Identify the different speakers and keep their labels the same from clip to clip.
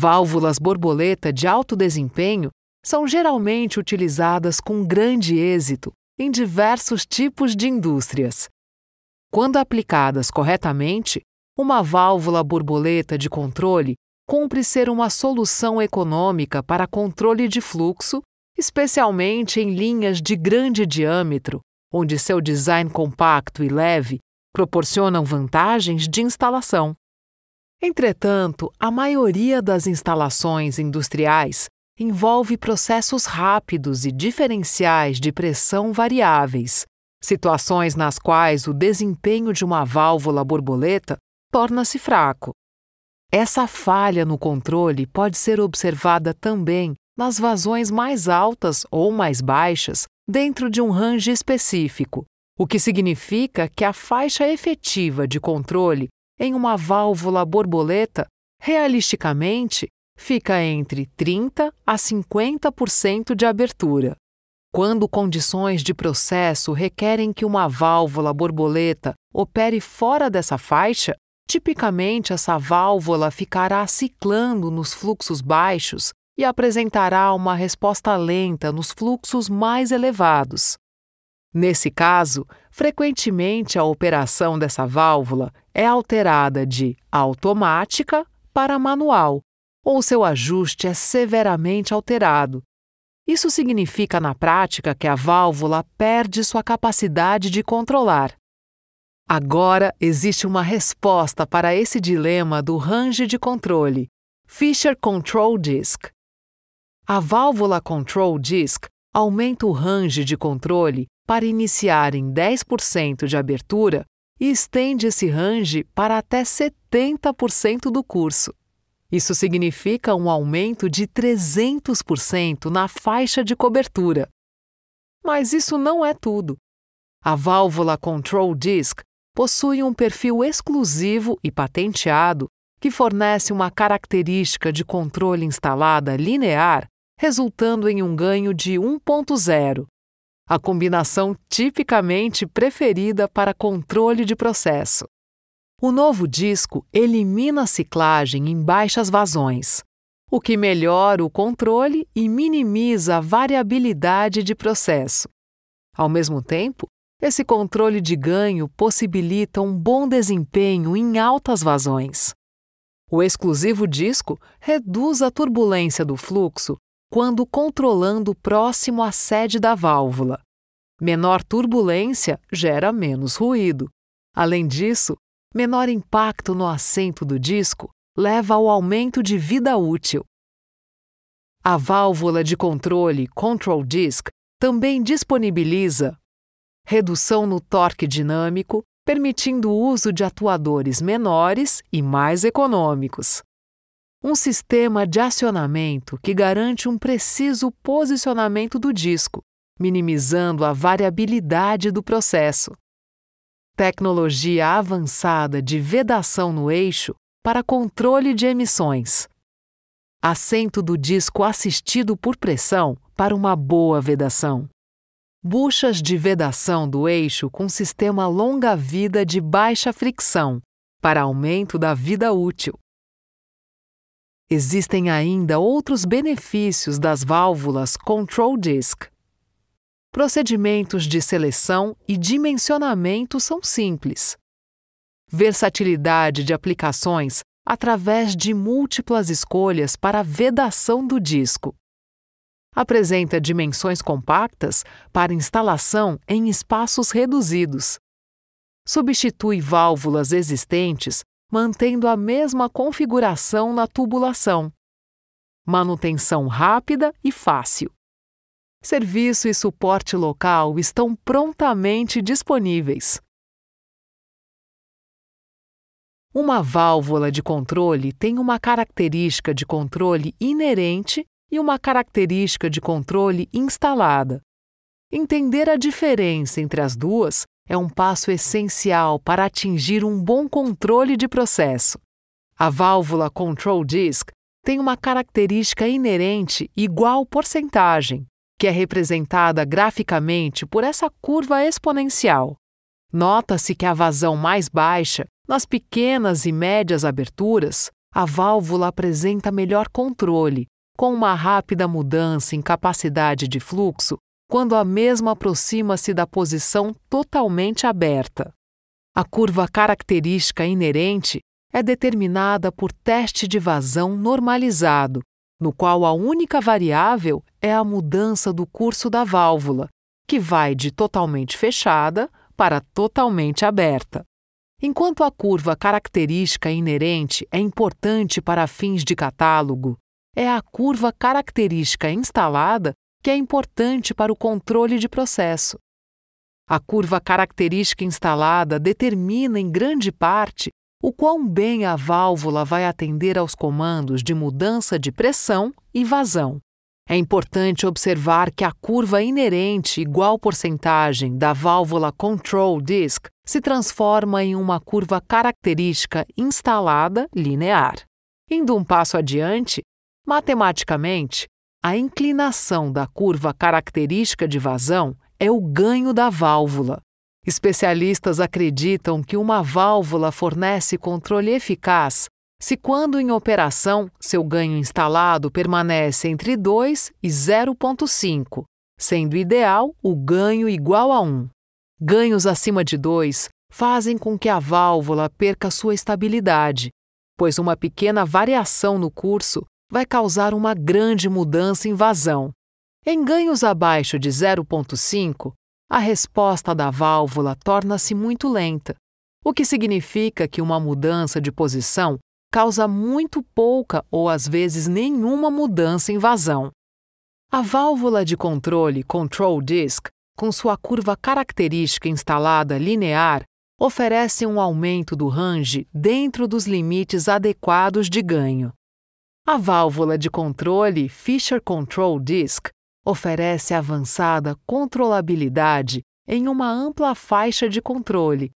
Speaker 1: Válvulas borboleta de alto desempenho são geralmente utilizadas com grande êxito em diversos tipos de indústrias. Quando aplicadas corretamente, uma válvula borboleta de controle cumpre ser uma solução econômica para controle de fluxo, especialmente em linhas de grande diâmetro, onde seu design compacto e leve proporcionam vantagens de instalação. Entretanto, a maioria das instalações industriais envolve processos rápidos e diferenciais de pressão variáveis, situações nas quais o desempenho de uma válvula borboleta torna-se fraco. Essa falha no controle pode ser observada também nas vazões mais altas ou mais baixas dentro de um range específico, o que significa que a faixa efetiva de controle em uma válvula borboleta, realisticamente, fica entre 30 a 50% de abertura. Quando condições de processo requerem que uma válvula borboleta opere fora dessa faixa, tipicamente essa válvula ficará ciclando nos fluxos baixos e apresentará uma resposta lenta nos fluxos mais elevados. Nesse caso, frequentemente a operação dessa válvula é alterada de automática para manual, ou seu ajuste é severamente alterado. Isso significa na prática que a válvula perde sua capacidade de controlar. Agora existe uma resposta para esse dilema do range de controle, Fisher Control Disk. A válvula Control Disk aumenta o range de controle para iniciar em 10% de abertura e estende esse range para até 70% do curso. Isso significa um aumento de 300% na faixa de cobertura. Mas isso não é tudo. A válvula Control Disk possui um perfil exclusivo e patenteado que fornece uma característica de controle instalada linear, resultando em um ganho de 1.0 a combinação tipicamente preferida para controle de processo. O novo disco elimina a ciclagem em baixas vazões, o que melhora o controle e minimiza a variabilidade de processo. Ao mesmo tempo, esse controle de ganho possibilita um bom desempenho em altas vazões. O exclusivo disco reduz a turbulência do fluxo quando controlando próximo à sede da válvula. Menor turbulência gera menos ruído. Além disso, menor impacto no assento do disco leva ao aumento de vida útil. A válvula de controle Control Disc também disponibiliza redução no torque dinâmico, permitindo o uso de atuadores menores e mais econômicos um sistema de acionamento que garante um preciso posicionamento do disco, minimizando a variabilidade do processo. Tecnologia avançada de vedação no eixo para controle de emissões. Assento do disco assistido por pressão para uma boa vedação. Buchas de vedação do eixo com sistema longa-vida de baixa fricção, para aumento da vida útil. Existem ainda outros benefícios das válvulas Control Disc. Procedimentos de seleção e dimensionamento são simples. Versatilidade de aplicações através de múltiplas escolhas para vedação do disco. Apresenta dimensões compactas para instalação em espaços reduzidos. Substitui válvulas existentes mantendo a mesma configuração na tubulação. Manutenção rápida e fácil. Serviço e suporte local estão prontamente disponíveis. Uma válvula de controle tem uma característica de controle inerente e uma característica de controle instalada. Entender a diferença entre as duas é um passo essencial para atingir um bom controle de processo. A válvula Control Disk tem uma característica inerente igual porcentagem, que é representada graficamente por essa curva exponencial. Nota-se que a vazão mais baixa, nas pequenas e médias aberturas, a válvula apresenta melhor controle, com uma rápida mudança em capacidade de fluxo quando a mesma aproxima-se da posição totalmente aberta. A curva característica inerente é determinada por teste de vazão normalizado, no qual a única variável é a mudança do curso da válvula, que vai de totalmente fechada para totalmente aberta. Enquanto a curva característica inerente é importante para fins de catálogo, é a curva característica instalada que é importante para o controle de processo. A curva característica instalada determina, em grande parte, o quão bem a válvula vai atender aos comandos de mudança de pressão e vazão. É importante observar que a curva inerente igual porcentagem da válvula Control Disk se transforma em uma curva característica instalada linear. Indo um passo adiante, matematicamente, a inclinação da curva característica de vazão é o ganho da válvula. Especialistas acreditam que uma válvula fornece controle eficaz se, quando em operação, seu ganho instalado permanece entre 2 e 0,5, sendo ideal o ganho igual a 1. Ganhos acima de 2 fazem com que a válvula perca sua estabilidade, pois uma pequena variação no curso vai causar uma grande mudança em vazão. Em ganhos abaixo de 0,5, a resposta da válvula torna-se muito lenta, o que significa que uma mudança de posição causa muito pouca ou às vezes nenhuma mudança em vazão. A válvula de controle Control Disc, com sua curva característica instalada linear, oferece um aumento do range dentro dos limites adequados de ganho. A válvula de controle Fisher Control Disk oferece avançada controlabilidade em uma ampla faixa de controle,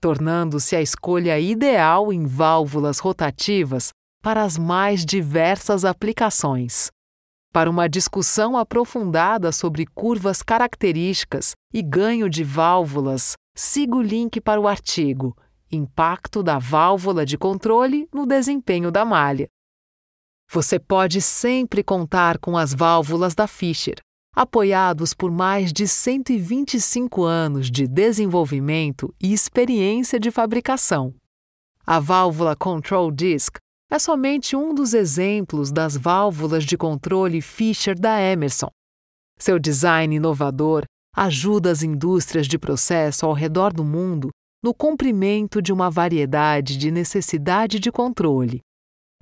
Speaker 1: tornando-se a escolha ideal em válvulas rotativas para as mais diversas aplicações. Para uma discussão aprofundada sobre curvas características e ganho de válvulas, siga o link para o artigo Impacto da válvula de controle no desempenho da malha. Você pode sempre contar com as válvulas da Fischer, apoiados por mais de 125 anos de desenvolvimento e experiência de fabricação. A válvula Control Disc é somente um dos exemplos das válvulas de controle Fischer da Emerson. Seu design inovador ajuda as indústrias de processo ao redor do mundo no cumprimento de uma variedade de necessidade de controle,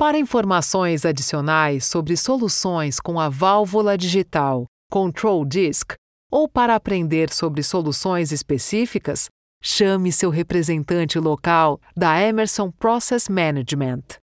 Speaker 1: para informações adicionais sobre soluções com a válvula digital Control Disk ou para aprender sobre soluções específicas, chame seu representante local da Emerson Process Management.